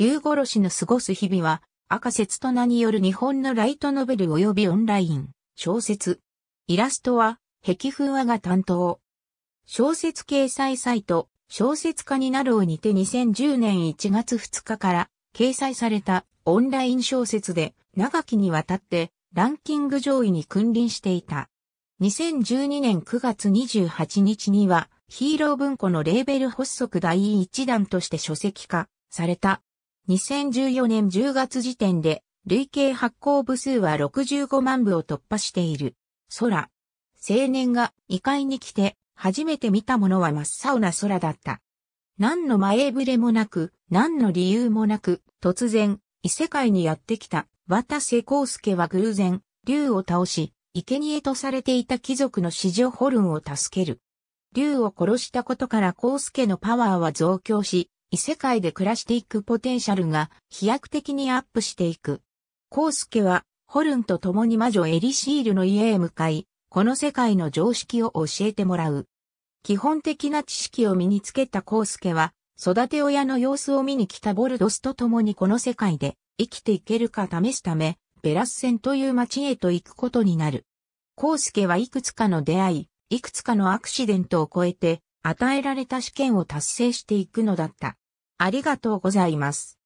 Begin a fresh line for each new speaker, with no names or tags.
竜殺しの過ごす日々は、赤節と名による日本のライトノベル及びオンライン、小説。イラストは、壁風和が担当。小説掲載サイト、小説家になるをにて2010年1月2日から掲載されたオンライン小説で長きにわたってランキング上位に君臨していた。2012年9月28日にはヒーロー文庫のレーベル発足第1弾として書籍化された2014年10月時点で、累計発行部数は65万部を突破している。空。青年が異界に来て、初めて見たものは真っ青な空だった。何の前触れもなく、何の理由もなく、突然、異世界にやってきた、渡瀬康介は偶然、竜を倒し、生贄とされていた貴族の死女ホルンを助ける。竜を殺したことから康介のパワーは増強し、異世界で暮らしていくポテンシャルが飛躍的にアップしていく。コースケは、ホルンと共に魔女エリシールの家へ向かい、この世界の常識を教えてもらう。基本的な知識を身につけたコースケは、育て親の様子を見に来たボルドスと共にこの世界で生きていけるか試すため、ベラス戦という町へと行くことになる。コースケはいくつかの出会い、いくつかのアクシデントを超えて、与えられた試験を達成していくのだった。ありがとうございます。